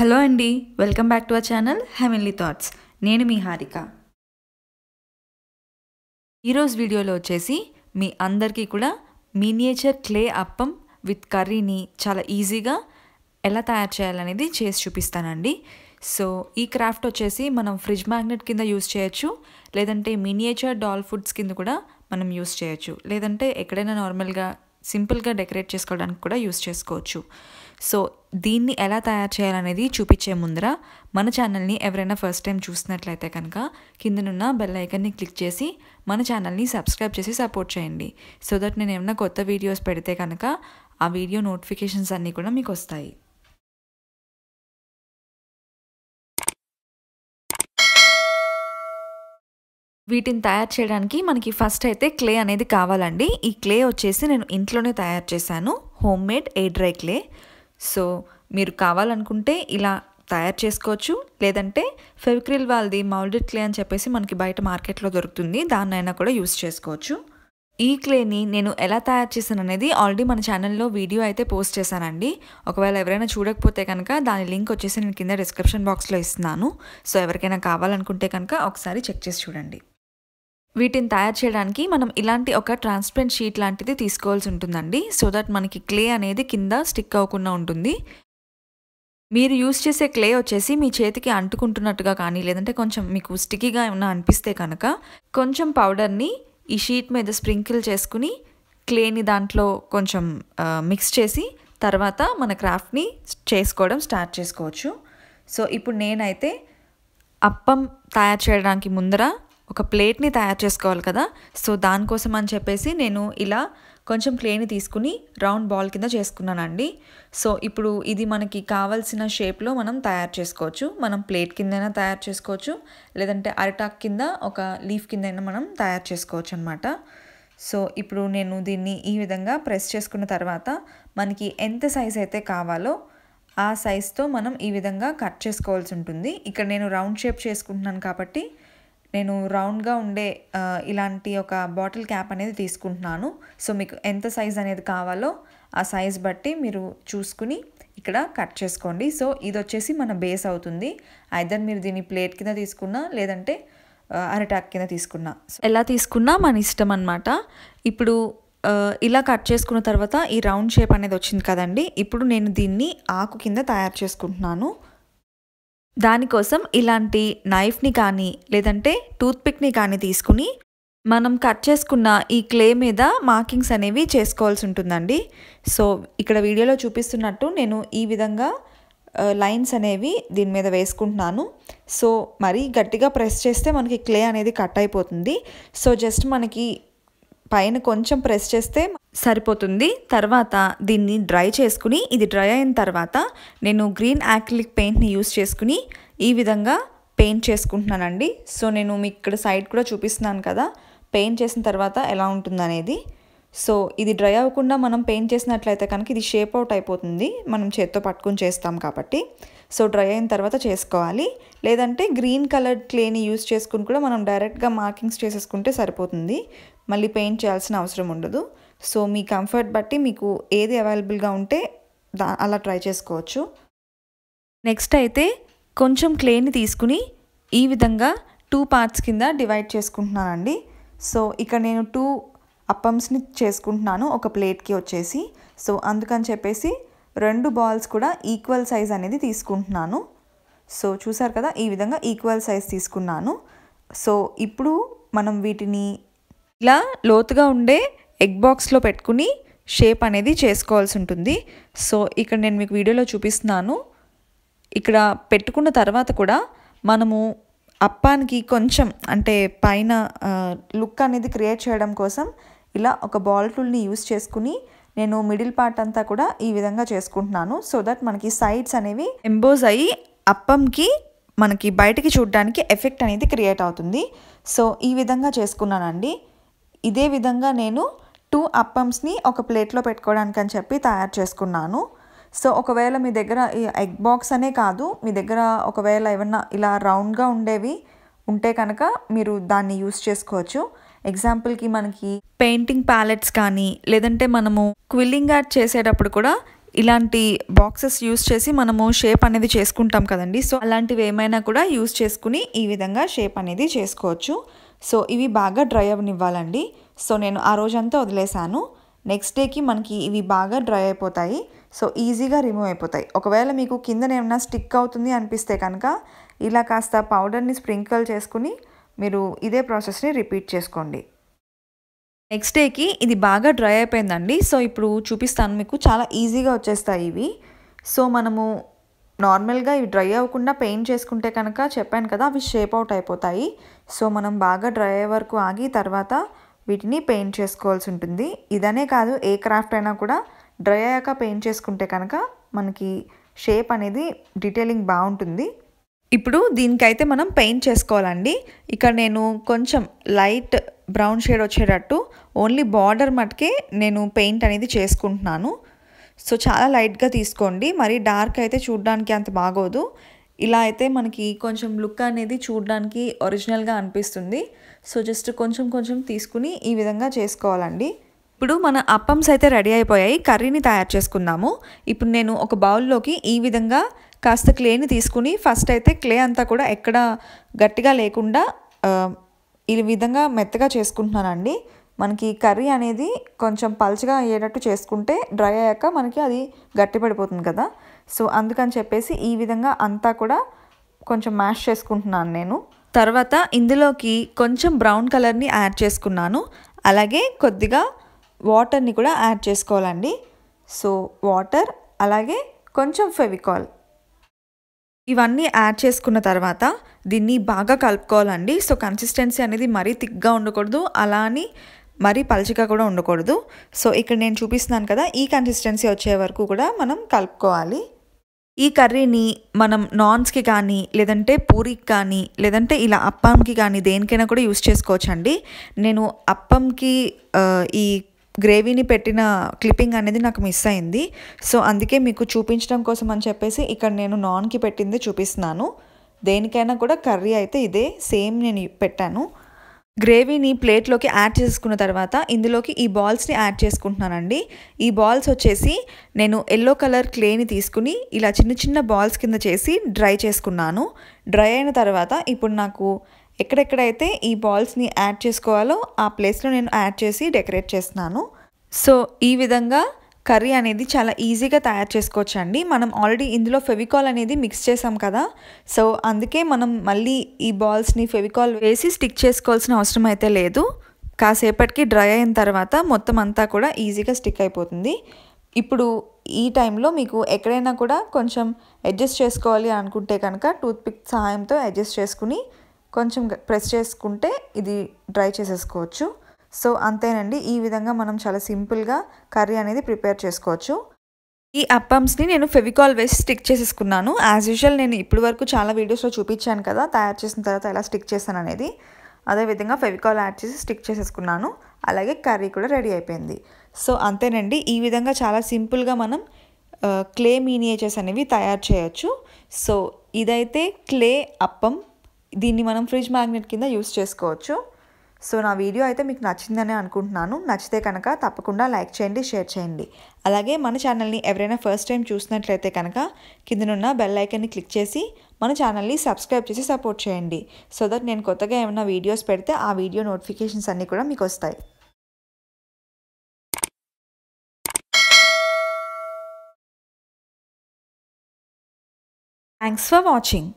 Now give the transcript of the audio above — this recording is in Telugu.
హలో అండి welcome back to our channel heavenly thoughts నేను మీ హారిక ఈరోజు వీడియోలో వచ్చేసి మీ అందరికీ కూడా మినియేచర్ క్లే అప్పం విత్ కర్రీని చాలా ఈజీగా ఎలా తయారు చేయాలనేది చేసి చూపిస్తానండి సో ఈ క్రాఫ్ట్ వచ్చేసి మనం ఫ్రిడ్జ్ మ్యాగ్నెట్ కింద యూస్ చేయొచ్చు లేదంటే మినియేచర్ డాల్ ఫుడ్స్ కింద కూడా మనం యూస్ చేయొచ్చు లేదంటే ఎక్కడైనా నార్మల్గా సింపుల్గా డెకరేట్ చేసుకోవడానికి కూడా యూస్ చేసుకోవచ్చు సో దీన్ని ఎలా తయారు చేయాలనేది చూపించే ముందర మన ఛానల్ని ఎవరైనా ఫస్ట్ టైం చూసినట్లయితే కనుక కిందనున్న బెల్ ఐకన్ని క్లిక్ చేసి మన ఛానల్ని సబ్స్క్రైబ్ చేసి సపోర్ట్ చేయండి సో దట్ నేను ఏమైనా కొత్త వీడియోస్ పెడితే కనుక ఆ వీడియో నోటిఫికేషన్స్ అన్నీ కూడా మీకు వస్తాయి వీటిని తయారు చేయడానికి మనకి ఫస్ట్ అయితే క్లే అనేది కావాలండి ఈ క్లే వచ్చేసి నేను ఇంట్లోనే తయారు చేశాను home made air dry clay so మీరు కావాలనుకుంటే ఇలా తయారు చేసుకోవచ్చు లేదంటే ఫెవిక్రిల్ వాళ్ళది మౌల్డెడ్ క్లే అని చెప్పేసి మనకి బయట మార్కెట్లో దొరుకుతుంది దాన్నైనా కూడా యూస్ చేసుకోవచ్చు ఈ క్లేని నేను ఎలా తయారు చేశాను అనేది ఆల్రెడీ మన ఛానల్లో వీడియో అయితే పోస్ట్ చేశానండి ఒకవేళ ఎవరైనా చూడకపోతే కనుక దాని లింక్ వచ్చేసి నేను కింద డిస్క్రిప్షన్ బాక్స్లో ఇస్తున్నాను సో ఎవరికైనా కావాలనుకుంటే కనుక ఒకసారి చెక్ చేసి చూడండి వీటిని తయారు చేయడానికి మనం ఇలాంటి ఒక ట్రాన్స్పరెంట్ షీట్ లాంటిది తీసుకోవాల్సి ఉంటుందండి సో దట్ మనకి క్లే అనేది కింద స్టిక్ అవ్వకుండా ఉంటుంది మీరు యూస్ చేసే క్లే వచ్చేసి మీ చేతికి అంటుకుంటున్నట్టుగా కానీ లేదంటే కొంచెం మీకు స్టిక్కీగా ఏమన్నా అనిపిస్తే కనుక కొంచెం పౌడర్ని ఈ షీట్ మీద స్ప్రింకిల్ చేసుకుని క్లేని దాంట్లో కొంచెం మిక్స్ చేసి తర్వాత మన క్రాఫ్ట్ని చేసుకోవడం స్టార్ట్ చేసుకోవచ్చు సో ఇప్పుడు నేనైతే అప్పం తయారు చేయడానికి ముందర ఒక ప్లేట్ని తయారు చేసుకోవాలి కదా సో దానికోసం అని చెప్పేసి నేను ఇలా కొంచెం ప్లేని తీసుకుని రౌండ్ బాల్ కింద చేసుకున్నానండి సో ఇప్పుడు ఇది మనకి కావలసిన షేప్లో మనం తయారు చేసుకోవచ్చు మనం ప్లేట్ కిందైనా తయారు చేసుకోవచ్చు లేదంటే అరిటాక్ కింద ఒక లీఫ్ కిందైనా మనం తయారు చేసుకోవచ్చు అనమాట సో ఇప్పుడు నేను దీన్ని ఈ విధంగా ప్రెస్ చేసుకున్న తర్వాత మనకి ఎంత సైజ్ అయితే కావాలో ఆ సైజ్తో మనం ఈ విధంగా కట్ చేసుకోవాల్సి ఉంటుంది ఇక్కడ నేను రౌండ్ షేప్ చేసుకుంటున్నాను కాబట్టి నేను రౌండ్గా ఉండే ఇలాంటి ఒక బాటిల్ క్యాప్ అనేది తీసుకుంటున్నాను సో మీకు ఎంత సైజ్ అనేది కావాలో ఆ సైజ్ బట్టి మీరు చూసుకుని ఇక్కడ కట్ చేసుకోండి సో ఇది వచ్చేసి మన బేస్ అవుతుంది ఐదర్ మీరు దీన్ని ప్లేట్ కింద తీసుకున్నా లేదంటే అరటాక్ కింద తీసుకున్నా ఎలా తీసుకున్నా మన ఇష్టం అనమాట ఇప్పుడు ఇలా కట్ చేసుకున్న తర్వాత ఈ రౌండ్ షేప్ అనేది వచ్చింది కదండి ఇప్పుడు నేను దీన్ని ఆకు కింద తయారు చేసుకుంటున్నాను దానికోసం ఇలాంటి నైఫ్ని కానీ లేదంటే టూత్పిక్ని కానీ తీసుకుని మనం కట్ చేసుకున్న ఈ క్లే మీద మార్కింగ్స్ అనేవి చేసుకోవాల్సి ఉంటుందండి సో ఇక్కడ వీడియోలో చూపిస్తున్నట్టు నేను ఈ విధంగా లైన్స్ అనేవి దీని మీద వేసుకుంటున్నాను సో మరీ గట్టిగా ప్రెస్ చేస్తే మనకి క్లే అనేది కట్ అయిపోతుంది సో జస్ట్ మనకి పైన కొంచెం ప్రెస్ చేస్తే సరిపోతుంది తర్వాత దీన్ని డ్రై చేసుకుని ఇది డ్రై అయిన తర్వాత నేను గ్రీన్ యాక్లిక్ పెయింట్ని యూస్ చేసుకుని ఈ విధంగా పెయింట్ చేసుకుంటున్నానండి సో నేను మీకు ఇక్కడ సైడ్ కూడా చూపిస్తున్నాను కదా పెయింట్ చేసిన తర్వాత ఎలా ఉంటుందనేది సో ఇది డ్రై అవ్వకుండా మనం పెయింట్ చేసినట్లయితే కనుక ఇది షేప్ అవుట్ అయిపోతుంది మనం చేత్తో పట్టుకుని చేస్తాం కాబట్టి సో డ్రై అయిన తర్వాత చేసుకోవాలి లేదంటే గ్రీన్ కలర్ క్లేని యూస్ చేసుకుని కూడా మనం డైరెక్ట్గా మార్కింగ్స్ చేసేసుకుంటే సరిపోతుంది మళ్ళీ పెయింట్ చేయాల్సిన అవసరం ఉండదు సో మీ కంఫర్ట్ బట్టి మీకు ఏది అవైలబుల్గా ఉంటే దా అలా ట్రై చేసుకోవచ్చు నెక్స్ట్ అయితే కొంచెం క్లేని తీసుకుని ఈ విధంగా టూ పార్ట్స్ కింద డివైడ్ చేసుకుంటున్నానండి సో ఇక్కడ నేను టూ అప్పమ్స్ని చేసుకుంటున్నాను ఒక ప్లేట్కి వచ్చేసి సో అందుకని చెప్పేసి రెండు బాల్స్ కూడా ఈక్వల్ సైజ్ అనేది తీసుకుంటున్నాను సో చూసారు కదా ఈ విధంగా ఈక్వల్ సైజ్ తీసుకున్నాను సో ఇప్పుడు మనం వీటిని ఇలా లోతుగా ఉండే ఎగ్ బాక్స్లో పెట్టుకుని షేప్ అనేది చేసుకోవాల్సి ఉంటుంది సో ఇక్కడ నేను మీకు వీడియోలో చూపిస్తున్నాను ఇక్కడ పెట్టుకున్న తర్వాత కూడా మనము అప్పానికి కొంచెం అంటే పైన లుక్ అనేది క్రియేట్ చేయడం కోసం ఇలా ఒక బాల్ టూల్ని యూస్ చేసుకుని నేను మిడిల్ పార్ట్ అంతా కూడా ఈ విధంగా చేసుకుంటున్నాను సో దట్ మనకి సైడ్స్ అనేవి ఎంబోజ్ అయ్యి అప్పంకి మనకి బయటికి చూడడానికి ఎఫెక్ట్ అనేది క్రియేట్ అవుతుంది సో ఈ విధంగా చేసుకున్నానండి ఇదే విధంగా నేను టూ అప్పమ్స్ని ఒక ప్లేట్లో పెట్టుకోవడానికి అని చెప్పి తయారు చేసుకున్నాను సో ఒకవేళ మీ దగ్గర ఈ ఎగ్ బాక్స్ అనే కాదు మీ దగ్గర ఒకవేళ ఏమన్నా ఇలా రౌండ్గా ఉండేవి ఉంటే కనుక మీరు దాన్ని యూస్ చేసుకోవచ్చు ఎగ్జాంపుల్కి మనకి పెయింటింగ్ ప్యాలెట్స్ కానీ లేదంటే మనము క్విల్లింగ్ యాడ్ చేసేటప్పుడు కూడా ఇలాంటి బాక్సెస్ యూస్ చేసి మనము షేప్ అనేది చేసుకుంటాం కదండి సో అలాంటివి ఏమైనా కూడా యూస్ చేసుకుని ఈ విధంగా షేప్ అనేది చేసుకోవచ్చు సో ఇవి బాగా డ్రై అవ్వనివ్వాలండి సో నేను ఆ రోజంతా వదిలేశాను నెక్స్ట్ డేకి మనకి ఇవి బాగా డ్రై అయిపోతాయి సో ఈజీగా రిమూవ్ అయిపోతాయి ఒకవేళ మీకు కింద ఏమన్నా స్టిక్ అవుతుంది అనిపిస్తే కనుక ఇలా కాస్త పౌడర్ని స్ప్రింకిల్ చేసుకుని మీరు ఇదే ప్రాసెస్ని రిపీట్ చేసుకోండి నెక్స్ట్ డేకి ఇది బాగా డ్రై అయిపోయిందండి సో ఇప్పుడు చూపిస్తాను మీకు చాలా ఈజీగా వచ్చేస్తాయి ఇవి సో మనము నార్మల్గా ఇవి డ్రై అవ్వకుండా పెయింట్ చేసుకుంటే కనుక చెప్పాను కదా అవి షేప్ అవుట్ అయిపోతాయి సో మనం బాగా డ్రై అయ్యే వరకు ఆగి తర్వాత వీటిని పెయింట్ చేసుకోవాల్సి ఉంటుంది ఇదనే కాదు ఏ క్రాఫ్ట్ అయినా కూడా డ్రై అయ్యాక పెయింట్ చేసుకుంటే కనుక మనకి షేప్ అనేది డీటెయిలింగ్ బాగుంటుంది ఇప్పుడు దీనికైతే మనం పెయింట్ చేసుకోవాలండి ఇక్కడ నేను కొంచెం లైట్ బ్రౌన్ షేడ్ వచ్చేటట్టు ఓన్లీ బార్డర్ మటుకే నేను పెయింట్ అనేది చేసుకుంటున్నాను సో చాలా లైట్గా తీసుకోండి మరి డార్క్ అయితే చూడడానికి అంత బాగోదు ఇలా అయితే మనకి కొంచెం లుక్ అనేది చూడడానికి ఒరిజినల్గా అనిపిస్తుంది సో జస్ట్ కొంచెం కొంచెం తీసుకుని ఈ విధంగా చేసుకోవాలండి ఇప్పుడు మన అప్పమ్స్ అయితే రెడీ అయిపోయాయి కర్రీని తయారు చేసుకుందాము ఇప్పుడు నేను ఒక బౌల్లోకి ఈ విధంగా కాస్త క్లేని తీసుకుని ఫస్ట్ అయితే క్లే అంతా కూడా ఎక్కడ గట్టిగా లేకుండా ఈ విధంగా మెత్తగా చేసుకుంటున్నానండి మనకి కర్రీ అనేది కొంచెం పల్చగా అయ్యేటట్టు చేసుకుంటే డ్రై అయ్యాక మనకి అది గట్టిపడిపోతుంది కదా సో అందుకని చెప్పేసి ఈ విధంగా అంతా కూడా కొంచెం మ్యాష్ చేసుకుంటున్నాను నేను తర్వాత ఇందులోకి కొంచెం బ్రౌన్ కలర్ని యాడ్ చేసుకున్నాను అలాగే కొద్దిగా వాటర్ని కూడా యాడ్ చేసుకోవాలండి సో వాటర్ అలాగే కొంచెం ఫెవికాల్ ఇవన్నీ యాడ్ చేసుకున్న తర్వాత దీన్ని బాగా కలుపుకోవాలండి సో కన్సిస్టెన్సీ అనేది మరీ థిక్గా ఉండకూడదు అలా అని మరీ పలచగా కూడా ఉండకూడదు సో ఇక్కడ నేను చూపిస్తున్నాను కదా ఈ కన్సిస్టెన్సీ వచ్చే వరకు కూడా మనం కలుపుకోవాలి ఈ కర్రీని మనం నాన్స్కి కానీ లేదంటే పూరికి కానీ లేదంటే ఇలా అప్పంకి కానీ దేనికైనా కూడా యూస్ చేసుకోవచ్చండి నేను అప్పంకి ఈ గ్రేవీని పెట్టిన క్లిప్పింగ్ అనేది నాకు మిస్ అయింది సో అందుకే మీకు చూపించడం కోసం అని చెప్పేసి ఇక్కడ నేను నాన్కి పెట్టింది చూపిస్తున్నాను దేనికైనా కూడా కర్రీ అయితే ఇదే సేమ్ నేను పెట్టాను గ్రేవీని ప్లేట్లోకి యాడ్ చేసుకున్న తర్వాత ఇందులోకి ఈ బాల్స్ని యాడ్ చేసుకుంటున్నానండి ఈ బాల్స్ వచ్చేసి నేను ఎల్లో కలర్ క్లేని తీసుకుని ఇలా చిన్న చిన్న బాల్స్ కింద చేసి డ్రై చేసుకున్నాను డ్రై అయిన తర్వాత ఇప్పుడు నాకు ఎక్కడెక్కడైతే ఈ బాల్స్ని యాడ్ చేసుకోవాలో ఆ ప్లేస్లో నేను యాడ్ చేసి డెకరేట్ చేస్తున్నాను సో ఈ విధంగా కర్రీ అనేది చాలా ఈజీగా తయారు చేసుకోవచ్చు అండి మనం ఆల్రెడీ ఇందులో ఫెవికాల్ అనేది మిక్స్ చేసాం కదా సో అందుకే మనం మళ్ళీ ఈ బాల్స్ని ఫెవికాల్ వేసి స్టిక్ చేసుకోవాల్సిన అవసరం అయితే లేదు కాసేపటికి డ్రై అయిన తర్వాత మొత్తం అంతా కూడా ఈజీగా స్టిక్ అయిపోతుంది ఇప్పుడు ఈ టైంలో మీకు ఎక్కడైనా కూడా కొంచెం అడ్జస్ట్ చేసుకోవాలి అనుకుంటే కనుక టూత్పిక్ సహాయంతో అడ్జస్ట్ చేసుకుని కొంచెం ప్రెస్ చేసుకుంటే ఇది డ్రై చేసేసుకోవచ్చు సో అంతేనండి ఈ విధంగా మనం చాలా సింపుల్గా కర్రీ అనేది ప్రిపేర్ చేసుకోవచ్చు ఈ అప్పమ్స్ని నేను ఫెవికాల్ వేసి స్టిక్ చేసేసుకున్నాను యాజ్ యూజువల్ నేను ఇప్పుడు వరకు చాలా వీడియోస్లో చూపించాను కదా తయారు చేసిన తర్వాత ఎలా స్టిక్ చేశాను అనేది అదేవిధంగా ఫెవికాల్ యాడ్ చేసి స్టిక్ చేసేసుకున్నాను అలాగే కర్రీ కూడా రెడీ అయిపోయింది సో అంతేనండి ఈ విధంగా చాలా సింపుల్గా మనం క్లే మీనియేచర్స్ అనేవి తయారు చేయొచ్చు సో ఇదైతే క్లే అప్పం దీన్ని మనం ఫ్రిడ్జ్ మ్యాగ్నెట్ కింద యూస్ చేసుకోవచ్చు సో నా వీడియో అయితే మీకు నచ్చిందని అనుకుంటున్నాను నచ్చితే కనుక తప్పకుండా లైక్ చేయండి షేర్ చేయండి అలాగే మన ఛానల్ని ఎవరైనా ఫస్ట్ టైం చూసినట్లయితే కనుక కిందనున్న బెల్ ఐకన్ని క్లిక్ చేసి మన ఛానల్ని సబ్స్క్రైబ్ చేసి సపోర్ట్ చేయండి సో దట్ నేను కొత్తగా ఏమైనా వీడియోస్ పెడితే ఆ వీడియో నోటిఫికేషన్స్ అన్నీ కూడా మీకు వస్తాయి థ్యాంక్స్ ఫర్ వాచింగ్